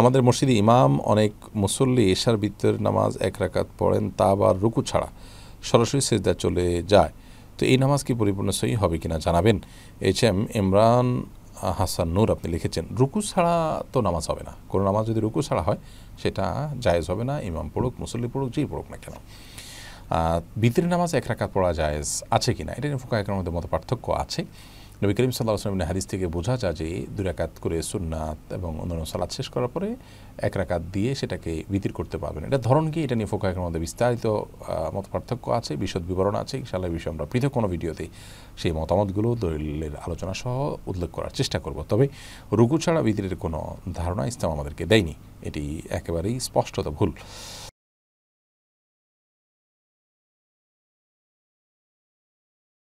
আমাদের মসজিদে ইমাম অনেক মুসল্লি এশার বৃত্তের নামাজ এক রাকাত পড়েন তা আবার রুকু ছাড়া সরাসরি সেজদা চলে যায় তো এই নামাজ কি পরিপূর্ণ সহি হবে কিনা জানাবেন এইচ এম ইমরান হাসান নূর আপনি লিখেছেন রুকু ছাড়া তো নামাজ হবে না কোনো নামাজ যদি রুকু ছাড়া হয় সেটা জায়েজ হবে না ইমাম পড়ুক মুসল্লি পড়ুক যেই পড়ুক না কেন বিতির নামাজ এক রাকাত পড়া জায়েজ আছে কিনা এটা নিয়ে ফোকা মধ্যে মতো পার্থক্য আছে নবী করিম সাল্লাহ আসলামের হাদিস থেকে বোঝা যায় যে দু রাকাত করে সুন্নাত এবং অন্যান্য সালাদ শেষ করার পরে এক রাকাত দিয়ে সেটাকে বিতির করতে পারবেন এটা ধরন কি এটা নিয়ে ফোকা এখন মধ্যে বিস্তারিত মত পার্থক্য আছে বিশদ বিবরণ আছে ইনশাল্লাহ বিষয়ে আমরা পৃথক কোনো ভিডিওতে সেই মতামতগুলো দলিলের আলোচনা সহ উল্লেখ করার চেষ্টা করব তবে রুকু ছাড়া বিতিরের কোনো ধারণা ইসলাম আমাদেরকে দেয়নি এটি একেবারেই স্পষ্টত ভুল